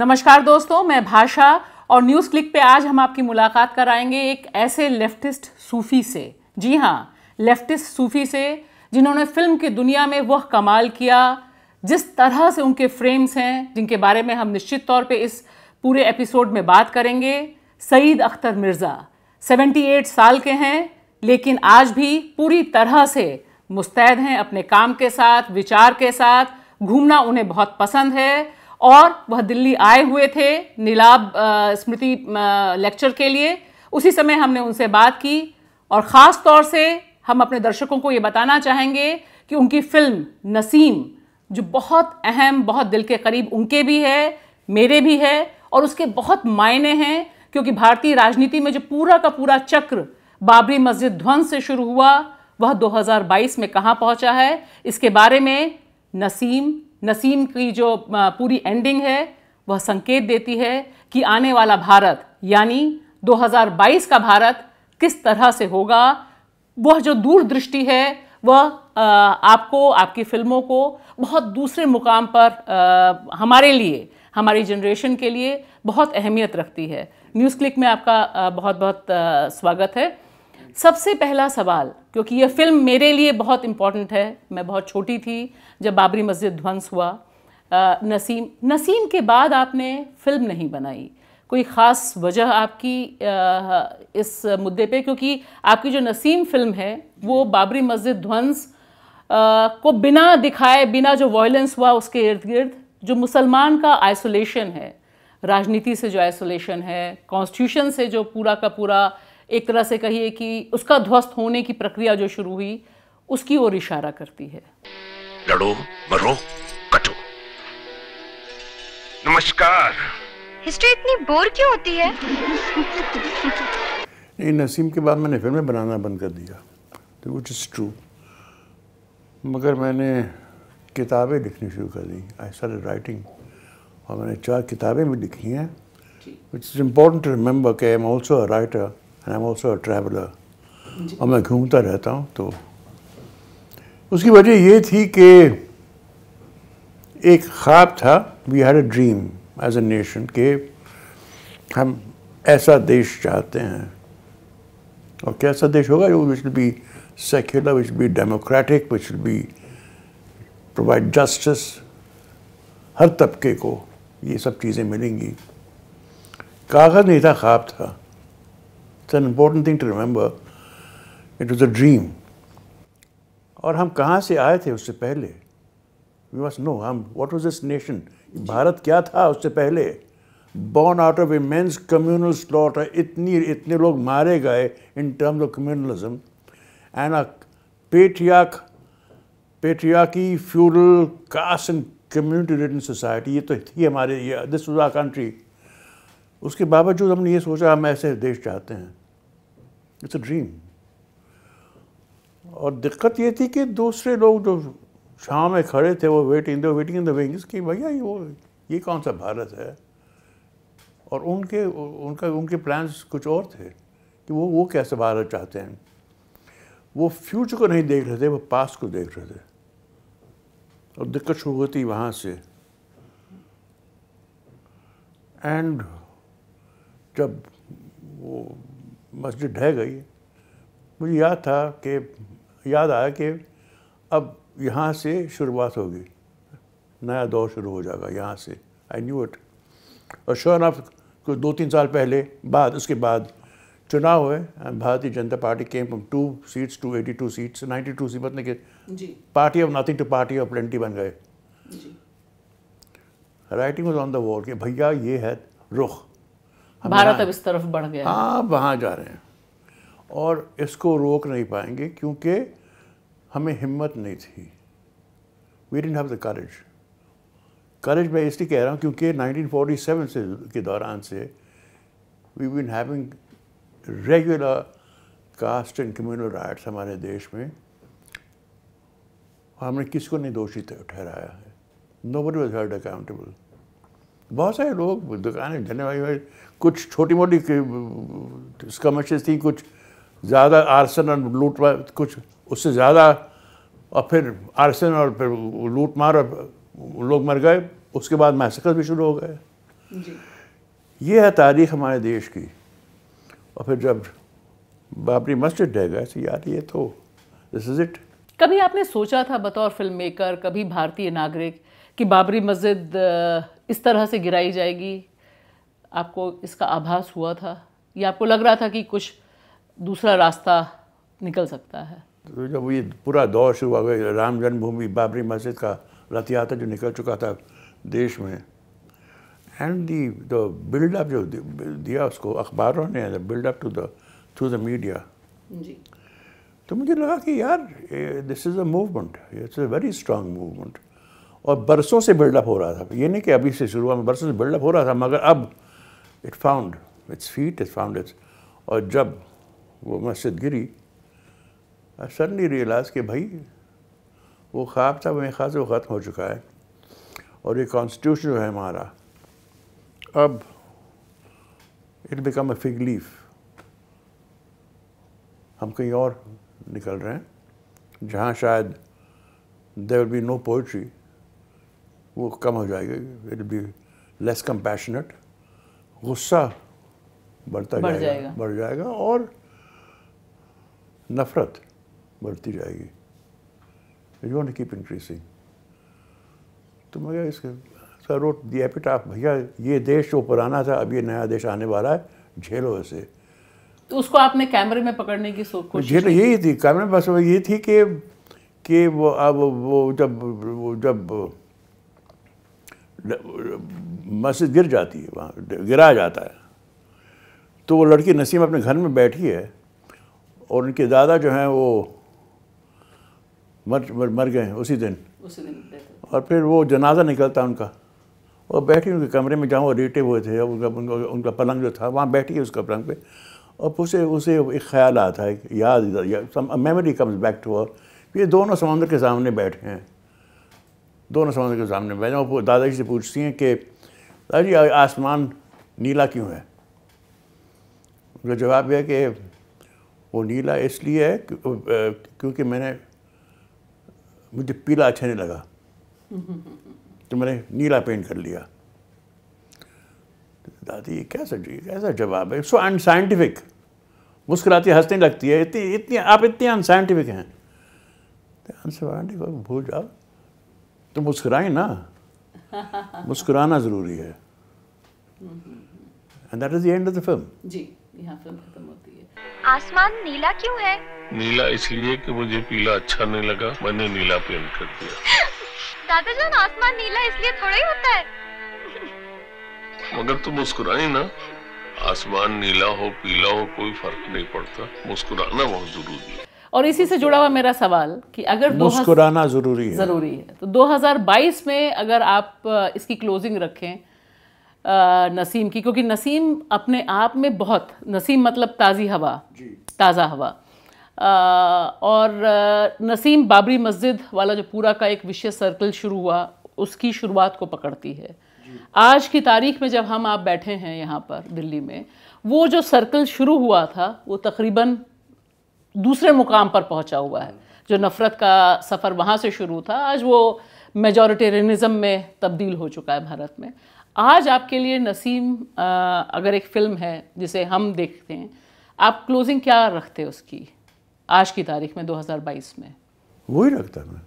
नमस्कार दोस्तों मैं भाषा और न्यूज़ क्लिक पे आज हम आपकी मुलाकात कराएंगे एक ऐसे लेफ्टिस्ट सूफ़ी से जी हाँ लेफ्टिस्ट सूफ़ी से जिन्होंने फिल्म की दुनिया में वह कमाल किया जिस तरह से उनके फ्रेम्स हैं जिनके बारे में हम निश्चित तौर पे इस पूरे एपिसोड में बात करेंगे सईद अख्तर मिर्ज़ा 78 साल के हैं लेकिन आज भी पूरी तरह से मुस्तैद हैं अपने काम के साथ विचार के साथ घूमना उन्हें बहुत पसंद है और वह दिल्ली आए हुए थे नीलाब स्मृति लेक्चर के लिए उसी समय हमने उनसे बात की और ख़ास तौर से हम अपने दर्शकों को ये बताना चाहेंगे कि उनकी फ़िल्म नसीम जो बहुत अहम बहुत दिल के करीब उनके भी है मेरे भी है और उसके बहुत मायने हैं क्योंकि भारतीय राजनीति में जो पूरा का पूरा चक्र बाबरी मस्जिद ध्वंस से शुरू हुआ वह 2022 में कहाँ पहुँचा है इसके बारे में नसीम नसीम की जो पूरी एंडिंग है वह संकेत देती है कि आने वाला भारत यानी 2022 का भारत किस तरह से होगा वह जो दूरदृष्टि है वह आपको आपकी फिल्मों को बहुत दूसरे मुकाम पर आ, हमारे लिए हमारी जनरेशन के लिए बहुत अहमियत रखती है न्यूज़ क्लिक में आपका बहुत बहुत स्वागत है सबसे पहला सवाल क्योंकि ये फिल्म मेरे लिए बहुत इम्पॉर्टेंट है मैं बहुत छोटी थी जब बाबरी मस्जिद ध्वंस हुआ आ, नसीम नसीम के बाद आपने फिल्म नहीं बनाई कोई ख़ास वजह आपकी आ, इस मुद्दे पे क्योंकि आपकी जो नसीम फिल्म है वो बाबरी मस्जिद ध्वंस को बिना दिखाए बिना जो वॉयलेंस हुआ उसके इर्द गिर्द जो मुसलमान का आइसोलेशन है राजनीति से जो आइसोलेशन है कॉन्स्टिट्यूशन से जो पूरा का पूरा एक तरह से कहिए कि उसका ध्वस्त होने की प्रक्रिया जो शुरू हुई उसकी ओर इशारा करती है लड़ो मरो कटो नमस्कार हिस्ट्री इतनी बोर क्यों होती है नहीं नसीम के बाद मैंने फिल्में बनाना बंद कर दिया तो विच इज़ ट्रू मगर मैंने किताबें लिखनी शुरू कर दी आई सर राइटिंग और मैंने चार किताबें भी लिखी हैं which is important to remember के I am also a writer and I am also traveller और मैं घूमता रहता हूँ तो उसकी वजह ये थी कि एक ख्वाब था we had a dream as a nation के हम ऐसा देश चाहते हैं और कैसा देश होगा जो which be secular which be democratic which be provide justice हर तबके को ये सब चीज़ें मिलेंगी कागज़ नहीं था ख्वाब था it's an important thing to remember it was a dream और हम कहाँ से आए थे उससे पहले वी मस्ट नो हम what was this nation Bharat क्या था उससे पहले born out of immense communal slaughter इतनी इतने लोग मारे गए in terms of communalism and a patriarch patriarchy feudal caste and community ridden society ये तो थी हमारे ये दिस वॉज आर कंट्री उसके बावजूद हमने ये सोचा हम ऐसे देश चाहते हैं इट्स अ ड्रीम और दिक्कत ये थी कि दूसरे लोग जो शाम में खड़े थे वो वेटिंग दो वेटिंग इन द विंग्स कि भैया ये वो ये कौन सा भारत है और उनके उनका उनके प्लान्स कुछ और थे कि वो वो कैसे भारत चाहते हैं वो फ्यूचर को नहीं देख रहे थे वो पास को देख रहे थे और दिक्कत शुरू होती वहाँ से एंड जब वो मस्जिद ढह गई मुझे याद था कि याद आया कि अब यहाँ से शुरुआत होगी नया दौर शुरू हो जाएगा यहाँ से आई न्यू इट और शोर ऑफ कुछ दो तीन साल पहले बाद उसके बाद चुनाव हुए Bharatiya Janata Party came from two seats to eighty two seats ninety two seat मतलब कि party of nothing to party of plenty बन गए writing was on the wall कि भैया ये है रुख भारत अब इस तरफ बढ़ गया हाँ वहाँ जा रहे हैं और इसको रोक नहीं पाएंगे क्योंकि हमें हिम्मत नहीं थी we didn't have the courage courage मैं इसलिए कह रहा हूँ क्योंकि 1947 से के दौरान से we been having regular caste and communal riots हमारे देश में और हमने किसी को नहीं दोषी ठहराया है nobody was held accountable बहुत सारे लोग दुकानें धरने वाली कुछ छोटी मोटी स्कमशेज थी कुछ ज़्यादा आरसन और लूट कुछ उससे ज़्यादा और फिर आरसन और फिर लूट मार और लोग मर गए उसके बाद मैसेकल भी शुरू हो गए ये है तारीख हमारे देश की और फिर जब बाबरी मस्जिद ढह गए तो यार ये तो दिस इज़ इट कभी आपने सोचा था बतौर फिल्म मेकर कभी भारतीय नागरिक कि बाबरी मस्जिद इस तरह से गिराई जाएगी आपको इसका आभास हुआ था या आपको लग रहा था कि कुछ दूसरा रास्ता निकल सकता है तो जब ये पूरा दौर शुरू हुआ राम जन्मभूमि बाबरी मस्जिद का रथ यात्रा जो निकल चुका था देश में एंड दी द बिल्डअप जो दिया उसको अखबारों ने buildup to the through the media जी तो मुझे लगा कि यार this is a movement it's a very strong movement और बरसों से बिल्डअप हो रहा था ये नहीं कि अभी से शुरू हुआ बरसों से बिल्डअप हो रहा था मगर अब it found its feet it found its और जब वो मस्जिद गिरी सडनली रियलाइज़ कि भाई वो ख्वाब था मेरे ख्वाब से वो ख़त्म हो चुका है और ये कॉन्स्टिट्यूशन जो है हमारा अब it become a fig leaf हम कहीं और निकल रहे हैं जहाँ शायद there will be no poetry वो कम हो जाएगी इट बी लेस कंपैशनेट गुस्सा बढ़ता बढ़ जाएगा, जाएगा बढ़ जाएगा और नफरत बढ़ती जाएगी यू वॉन्ट कीप इंक्रीजिंग तो मैं इसके सर रोट दी एपिटाफ भैया ये देश जो पुराना था अब ये नया देश आने वाला है झेलो इसे तो उसको आपने कैमरे में पकड़ने की कोशिश झेलो यही थी कैमरे में बस ये थी कि कि वो अब वो जब वो जब मस्जिद गिर जाती है वहाँ गिरा जाता है तो वो लड़की नसीम अपने घर में बैठी है और उनके दादा जो हैं वो मर मर, मर गए उसी दिन उसी दिन और फिर वो जनाजा निकलता उनका और बैठी उनके कमरे में जहाँ वो रेटे हुए थे उनका उनका उनका पलंग जो था वहाँ बैठी है उसका पलंग पे और उसे उसे एक ख्याल आता है याद मेमोरी कम्स बैक टू और ये दोनों समंदर के सामने बैठे हैं दोनों समाज के सामने बैठ जाओ दादाजी से पूछती हैं कि दादाजी आसमान नीला क्यों है उनका जवाब यह कि वो नीला इसलिए है क्योंकि मैंने मुझे पीला अच्छा नहीं लगा तो मैंने नीला पेंट कर लिया तो दादी ये कैसा कैसा जवाब है सो अनसाइंटिफिक मुस्कुराती हंसने लगती है इतनी इतनी आप इतने अनसाइंटिफिक हैं अनसाइंटिफिक तो भूल जाओ तो मुस्कुराएं ना मुस्कुराना ज़रूरी है and that is the end of the film जी यहां फिल्म खत्म होती है आसमान नीला क्यों है नीला इसलिए कि मुझे पीला अच्छा नहीं लगा मैंने नीला पेंट कर दिया दादा जान आसमान नीला इसलिए थोड़ा ही होता है मगर तुम तो मुस्कुराए ना आसमान नीला हो पीला हो कोई फर्क नहीं पड़ता मुस्कुराना बहुत जरूरी है और इसी से जुड़ा हुआ मेरा सवाल कि अगर मुस्कुराना जरूरी है ज़रूरी है तो 2022 में अगर आप इसकी क्लोजिंग रखें नसीम की क्योंकि नसीम अपने आप में बहुत नसीम मतलब ताज़ी हवा ताज़ा हवा और नसीम बाबरी मस्जिद वाला जो पूरा का एक विशेष सर्कल शुरू हुआ उसकी शुरुआत को पकड़ती है आज की तारीख में जब हम आप बैठे हैं यहाँ पर दिल्ली में वो जो सर्कल शुरू हुआ था वो तकरीबन दूसरे मुकाम पर पहुंचा हुआ है जो नफ़रत का सफ़र वहाँ से शुरू था आज वो मेजॉरिटेरियनिज़म में तब्दील हो चुका है भारत में आज आपके लिए नसीम अगर एक फ़िल्म है जिसे हम देखते हैं आप क्लोजिंग क्या रखते हैं उसकी आज की तारीख में 2022 में वही रखता मैं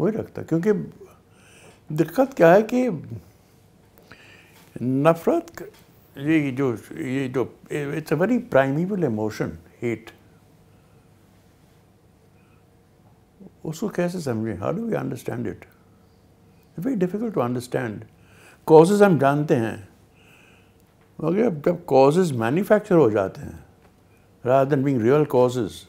वही रखता क्योंकि दिक्कत क्या है कि नफ़रत ये जो ये जो it's a very primeval emotion hate उसको कैसे समझें how do we understand it very difficult to understand causes हम जानते हैं मगर जब कॉजेज मैन्युफैक्चर हो जाते हैं rather than being real causes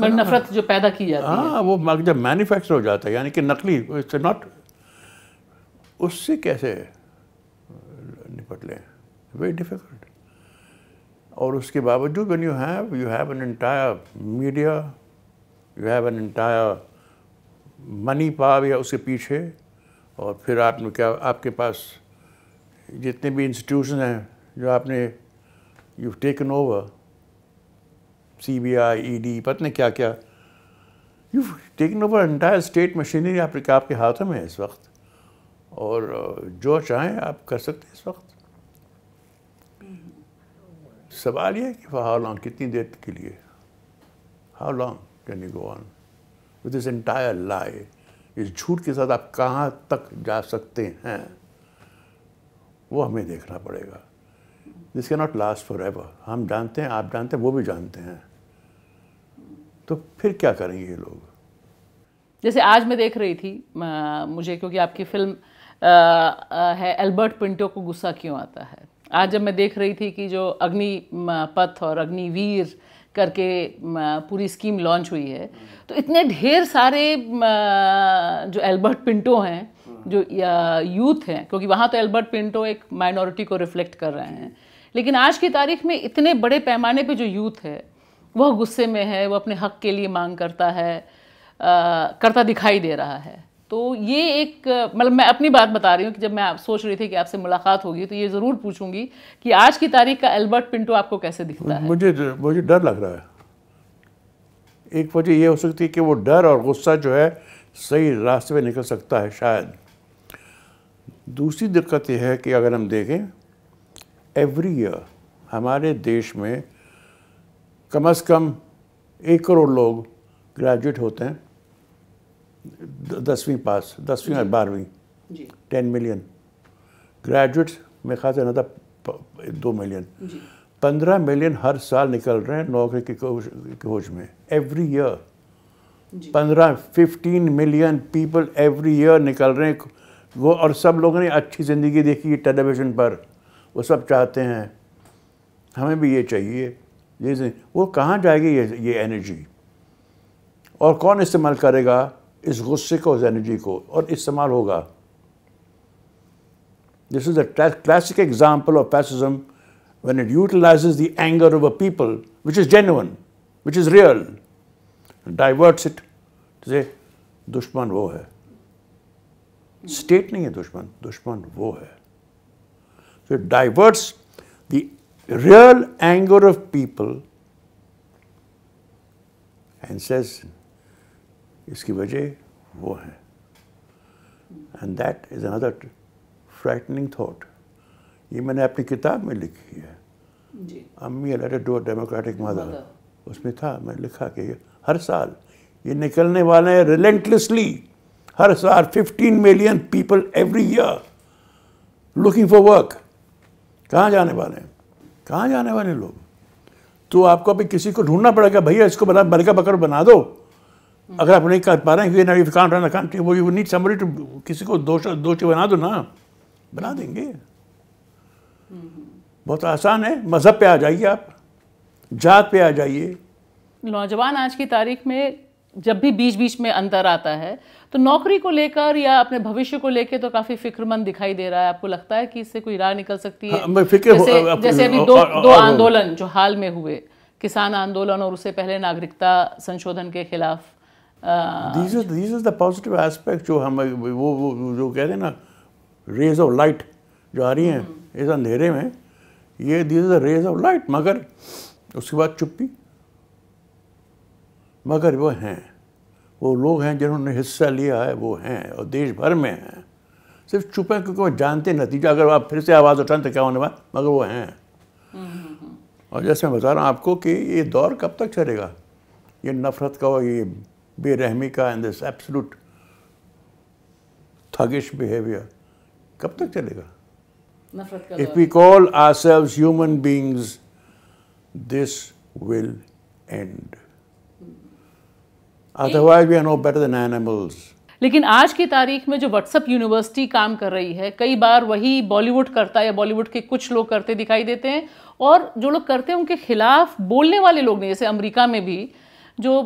नफरत जो पैदा की जाती हाँ, है हाँ वो जब मैन्युफैक्चर हो जाता है यानी कि नकली इट्स नॉट उससे कैसे निपट लें वेरी डिफिकल्ट और उसके बावजूद one you have you have an entire media you have an entire money power या उसके पीछे और फिर आपने क्या आपके पास जितने भी इंस्टीट्यूशन हैं जो आपने you taken over C B I E D पता नहीं क्या क्या you taken over entire state machinery आपके आपके हाथों में है इस वक्त और जो चाहें आप कर सकते हैं इस वक्त सवाल ये कि हाउ लॉन्ग कितनी देर के लिए how long can you go on with this entire lie इस झूठ के साथ आप कहाँ तक जा सकते हैं वो हमें देखना पड़ेगा दिस के नॉट लास्ट फॉर एवर हम जानते हैं आप जानते हैं वो भी जानते हैं तो फिर क्या करेंगे ये लोग जैसे आज मैं देख रही थी मुझे क्योंकि आपकी फिल्म आ, आ, है एल्बर्ट पिंटो को गुस्सा क्यों आता है आज जब मैं देख रही थी कि जो अग्नि पथ और अग्निवीर करके पूरी स्कीम लॉन्च हुई है तो इतने ढेर सारे जो एल्बर्ट पिंटो हैं जो यूथ हैं क्योंकि वहाँ तो एल्बर्ट पिंटो एक माइनॉरिटी को रिफ्लेक्ट कर रहे हैं लेकिन आज की तारीख में इतने बड़े पैमाने पे जो यूथ है वह गुस्से में है वह अपने हक के लिए मांग करता है आ, करता दिखाई दे रहा है तो ये एक मतलब मैं अपनी बात बता रही हूँ कि जब मैं आप सोच रही थी कि आपसे मुलाकात होगी तो ये ज़रूर पूछूंगी कि आज की तारीख का एल्बर्ट पिंटो आपको कैसे दिखता है मुझे मुझे डर लग रहा है एक वजह ये हो सकती है कि वो डर और गुस्सा जो है सही रास्ते में निकल सकता है शायद दूसरी दिक्कत यह है कि अगर हम देखें एवरी ईयर हमारे देश में कम अज़ कम एक करोड़ लोग ग्रेजुएट होते हैं दसवीं पास दसवीं और बारहवीं टेन मिलियन ग्रेजुएट्स में खास था दो मिलियन पंद्रह मिलियन हर साल निकल रहे हैं नौकरी की खोज में एवरी ईयर पंद्रह fifteen million people every year निकल रहे हैं वो और सब लोगों ने अच्छी ज़िंदगी देखी है टेलीविज़न पर वो सब चाहते हैं हमें भी ये चाहिए जैसे वो कहाँ जाएगी ये ये एनर्जी और कौन इस्तेमाल करेगा इस गुस्से को इस एनर्जी को और इस्तेमाल होगा this is the classic example of fascism when it utilizes the anger of a people, which is genuine, which is real, diverts it to say, दुश्मन वो है स्टेट नहीं है दुश्मन दुश्मन वो है so diverts the real anger of people and says इसकी वजह वो है and that is another frightening thought ये मैंने अपनी किताब में लिखी है Ammi letter to a democratic mother उसमें था मैंने लिखा कि हर साल ये निकलने वाले हैं रिलेंटलेसली हर साल 15 million people every year looking for work कहाँ जाने वाले हैं कहाँ जाने वाले लोग तो आपको अभी किसी को ढूंढना पड़ेगा भैया इसको बना बरका बकर बना दो Hmm. अगर आप नहीं कर पा रहे हैं वो यू नीड टू किसी को दोष दोषी बना दो ना बना hmm. देंगे hmm. बहुत आसान है मज़हब पे आ जाइए आप जात पे आ जाइए नौजवान आज की तारीख में जब भी बीच बीच में अंतर आता है तो नौकरी को लेकर या अपने भविष्य को लेकर तो काफी फिक्रमंद दिखाई दे रहा है आपको लगता है कि इससे कोई राह निकल सकती है हाँ, फिक्र जैसे, जैसे अभी दो, दो आंदोलन जो हाल में हुए किसान आंदोलन और उससे पहले नागरिकता संशोधन के खिलाफ this is is the positive aspect जो हम वो वो जो कहते हैं ना रेज ऑफ लाइट जो आ रही हैं hmm. इस अंधेरे में ये this is the rays of light मगर उसके बाद चुप्पी मगर वो हैं वो लोग हैं जिन्होंने हिस्सा लिया है वो हैं और देश भर में हैं सिर्फ चुप हैं क्योंकि वो जानते नतीजा अगर आप फिर से आवाज़ उठाएं तो क्या होने वाला मगर वो हैं hmm, hmm, और जैसे मैं बता रहा हूँ आपको कि ये दौर कब तक चलेगा ये नफरत का ये बेरहमी का and this absolute thuggish behaviour कब तक चलेगा if we call ourselves human beings this will end otherwise we are no better than animals लेकिन आज की तारीख में जो व्हाट्सअप यूनिवर्सिटी काम कर रही है कई बार वही बॉलीवुड करता है बॉलीवुड के कुछ लोग करते दिखाई देते हैं और जो लोग करते हैं उनके खिलाफ बोलने वाले लोग नहीं जैसे अमेरिका में भी जो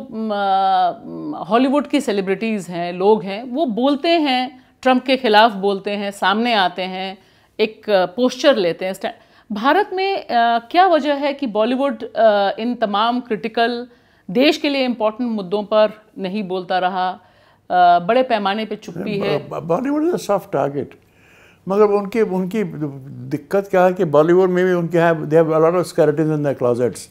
हॉलीवुड की सेलिब्रिटीज़ हैं लोग हैं वो बोलते हैं ट्रंप के ख़िलाफ़ बोलते हैं सामने आते हैं एक पोस्चर लेते हैं भारत में आ, क्या वजह है कि बॉलीवुड इन तमाम क्रिटिकल देश के लिए इम्पोर्टेंट मुद्दों पर नहीं बोलता रहा आ, बड़े पैमाने पे चुप्पी है बॉलीवुड इज़ सॉफ्ट टारगेट मगर उनके उनकी दिक्कत क्या है कि बॉलीवुड में भी उनके हैं they have of skeletons in the closets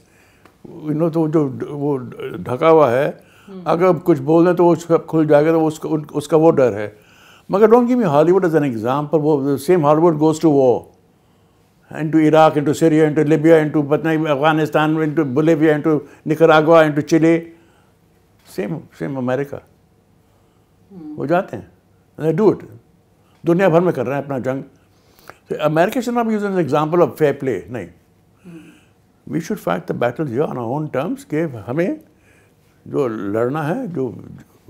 no तो जो वो ढका हुआ है हम्म। अगर कुछ बोल दें तो वो सब खुल जाएगा तो उसका उन, उसका वो डर है मगर don't give me Hollywood as an example वो सेम हॉलीवुड गोज टू वो and to Iraq to Syria to Libya to पतना Afghanistan Bolivia in to Nicaragua to Chile same same America वो जाते हैं डू इट दुनिया भर में कर रहे हैं अपना जंग America should not use an example of fair play नहीं we should fight the battle जो ऑन ओन टर्म्स के हमें जो लड़ना है जो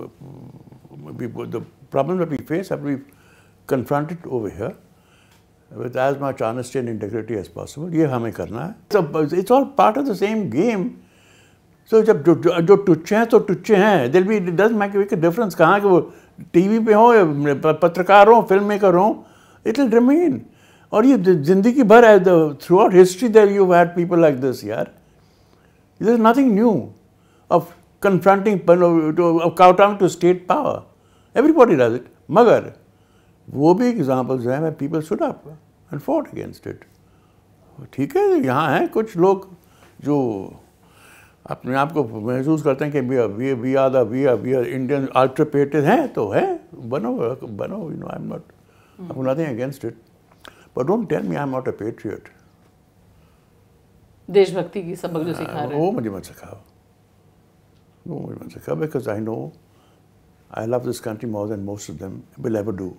the problem we face have be confronted over here with as much honesty and integrity as possible ये हमें करना है तो it's all part of the same game so जब जो जो, टुच्चे हैं तो टुच्चे हैं दिल भी डज मैक डिफरेंस कहाँ कि वो टी वी पे हों पत्रकार हों फिल्म मेकर हों इट विल रिमेन और ये जिंदगी भर है throughout history there you had people like this यार is is nothing new of confronting to state power everybody does it मगर वो भी एग्जाम्पल जो है मैं people should up and fought against it ठीक है यहाँ हैं कुछ लोग जो अपने आप को महसूस करते हैं कि we we are the we are we are Indian अल्ट्रपेटेड हैं तो है बनो बनो you know I am not nothing against it But don't tell me I'm not a patriot. देशभक्ति की सबक जो हाँ, सिखा रहे हैं वो मुझे मत सिखाओ वो मुझे मत सिखाओ because I know I love this country more than most of them will ever do.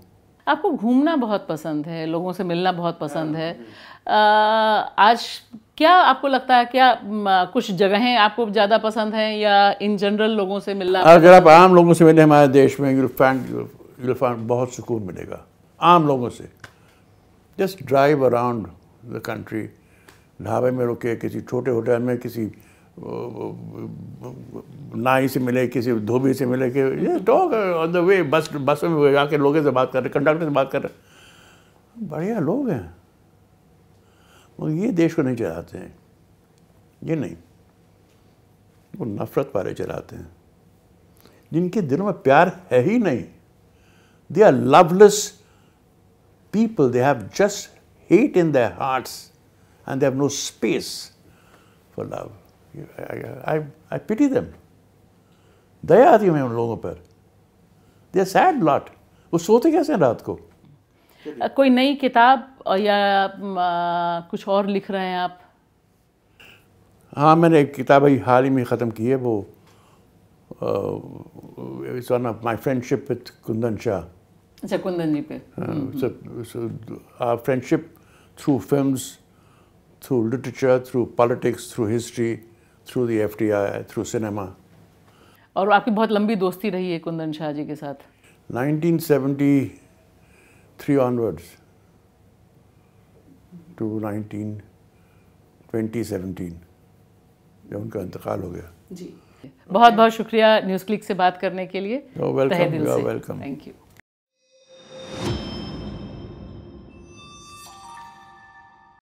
आपको घूमना बहुत पसंद है लोगों से मिलना बहुत पसंद है आ, हाँ, आज क्या आपको लगता है क्या कुछ जगहें आपको ज़्यादा पसंद हैं या इन जनरल लोगों से मिलना अगर आप आम लोगों से मिले हमारे देश में यूल फाइंड यूल फाइंड बहुत सुकून मिलेगा आम लोगों से just drive around the country ढाबे में रुके किसी छोटे होटल में किसी नाई से मिले किसी धोबी से मिले कि टॉक ऑन द वे बस बस में जाके लोगों से बात कर रहे कंडक्टर से बात कर रहे बढ़िया लोग हैं मगर ये देश को नहीं चलाते हैं ये नहीं वो नफरत पारे चलाते हैं जिनके दिलों में प्यार है ही नहीं they are loveless people, they have just hate in their hearts and they have no space for love. I, I, I pity them. दया आती है उन लोगों पर दे सैड लॉट वो सोते कैसे हैं रात को कोई नई किताब या कुछ और लिख रहे हैं आप हाँ मैंने एक किताब अभी हाल ही में ख़त्म की है वो it's one of my friendship with Kundan Shah ji पे friendship through film through literature through politics through history through the F T I through cinema और आपकी बहुत लंबी दोस्ती रही है कुंदन शाह जी के साथ 1973 ऑनवर्ड्स टू 19 2017 जब उनका इंतकाल हो गया जी बहुत बहुत शुक्रिया न्यूज़ क्लिक से बात करने के लिए वेलकम वेलकम थैंक यू